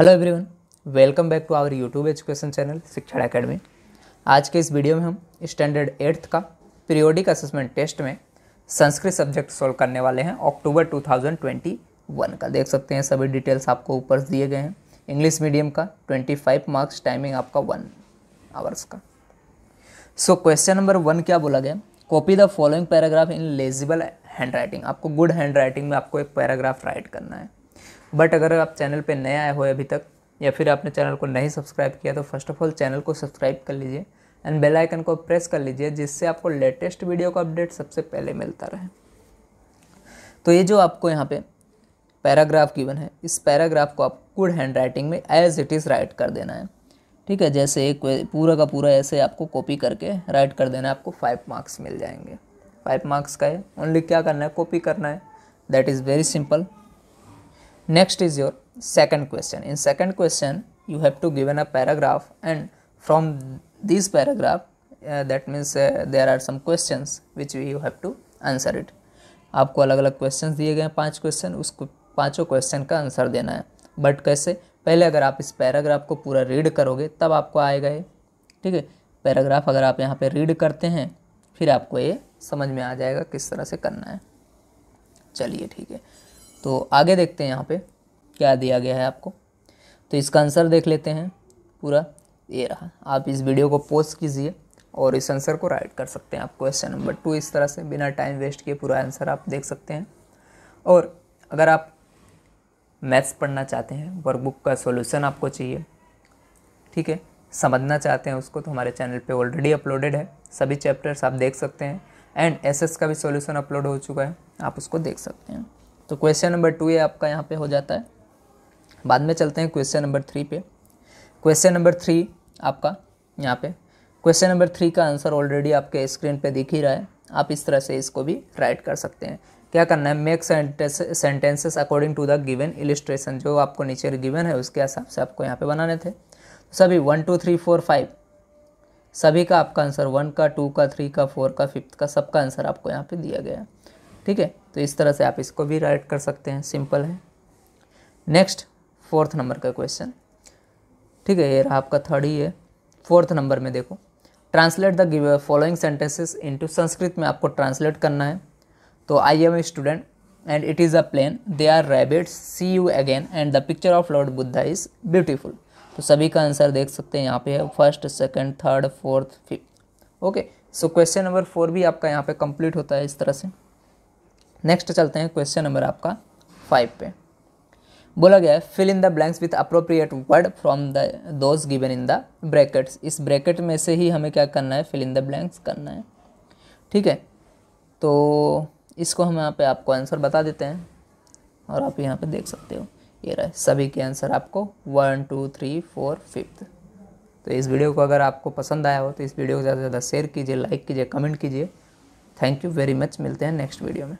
hello everyone welcome back to our YouTube education channel Shikshan academy आज के इस video में हम स्टैंडर्ड एट्थ का पीरियोडिक असेसमेंट टेस्ट में संस्कृत सब्जेक्ट सॉल्व करने वाले हैं अक्टूबर 2021 का देख सकते हैं सभी डिटेल्स आपको ऊपर दिए गए हैं इंग्लिश मीडियम का 25 मार्क्स टाइमिंग आपका वन आवर्स का सो क्वेश्चन नंबर वन क्या बोला गया copy the following paragraph in legible hand writing आपको गुड हैंड राइटिंग में आपको एक पैराग्राफ राइट करना है बट अगर आप चैनल पर नए आए हो अभी तक या फिर आपने चैनल को नहीं सब्सक्राइब किया तो फर्स्ट ऑफ ऑल चैनल को सब्सक्राइब कर लीजिए एंड बेल आइकन को प्रेस कर लीजिए जिससे आपको लेटेस्ट वीडियो का अपडेट सबसे पहले मिलता रहे तो ये जो आपको यहाँ पे पैराग्राफ गिवन है इस पैराग्राफ को आप गुड हैंड राइटिंग में एज इट इज़ राइट कर देना है ठीक है जैसे एक पूरा का पूरा ऐसे आपको कॉपी करके राइट कर देना है आपको फाइव मार्क्स मिल जाएंगे फाइव मार्क्स का है ओनली क्या करना है कॉपी करना है that is very simple next is your second question in second question you have to given a paragraph and from this paragraph uh, that means uh, there are some questions which you have to answer it आपको अलग अलग question दिए गए हैं पाँच question उसको पाँचों question का आंसर देना है बट कैसे पहले अगर आप इस पैराग्राफ को पूरा रीड करोगे तब आपको आएगा ये ठीक है पैराग्राफ अगर आप यहाँ पे रीड करते हैं फिर आपको ये समझ में आ जाएगा किस तरह से करना है चलिए ठीक है तो आगे देखते हैं यहाँ पे क्या दिया गया है आपको तो इसका आंसर देख लेते हैं पूरा ये रहा आप इस वीडियो को पोस्ट कीजिए और इस आंसर को राइट कर सकते हैं आप क्वेश्चन नंबर टू इस तरह से बिना टाइम वेस्ट किए पूरा आंसर आप देख सकते हैं और अगर आप मैथ्स पढ़ना चाहते हैं वर्कबुक का सोल्यूसन आपको चाहिए ठीक है समझना चाहते हैं उसको तो हमारे चैनल पे ऑलरेडी अपलोडेड है सभी चैप्टर्स आप देख सकते हैं एंड एसएस का भी सॉल्यूशन अपलोड हो चुका है आप उसको देख सकते हैं तो क्वेश्चन नंबर टू ये आपका यहाँ पे हो जाता है बाद में चलते हैं क्वेश्चन नंबर थ्री पे क्वेश्चन नंबर थ्री आपका यहाँ पे क्वेश्चन नंबर थ्री का आंसर ऑलरेडी आपके स्क्रीन पे दिख ही रहा है आप इस तरह से इसको भी राइट कर सकते हैं क्या करना है make sentences according to the given illustration जो आपको नीचे गिवन है उसके हिसाब से आपको यहाँ पे बनाने थे सभी one two three four five सभी का आपका आंसर वन का टू का थ्री का फोर का फिफ्थ का सबका आंसर आपको यहाँ पे दिया गया है ठीक है तो इस तरह से आप इसको भी राइट कर सकते हैं सिंपल है नेक्स्ट फोर्थ नंबर का क्वेश्चन ठीक है ये रहा आपका थर्ड ही है फोर्थ नंबर में देखो translate the following sentences into Sanskrit में आपको ट्रांसलेट करना है तो I am a student and it is a plane they are rabbits see you again and the picture of lord Buddha is beautiful तो सभी का आंसर देख सकते हैं यहाँ पे है first second third fourth fifth okay so question number four भी आपका यहाँ पे कंप्लीट होता है इस तरह से नेक्स्ट चलते हैं क्वेश्चन नंबर आपका फाइव पे बोला गया है fill in the blanks with appropriate word from the those given in the brackets इस ब्रैकेट में से ही हमें क्या करना है फिल इन द ब्लैंक्स करना है ठीक है तो इसको हम यहाँ पे आपको आंसर बता देते हैं और आप यहाँ पे देख सकते हो ये रहा है सभी के आंसर आपको one two three four fifth तो इस वीडियो को अगर आपको पसंद आया हो तो इस वीडियो को ज़्यादा से ज़्यादा शेयर कीजिए लाइक कीजिए कमेंट कीजिए थैंक यू वेरी मच मिलते हैं नेक्स्ट वीडियो में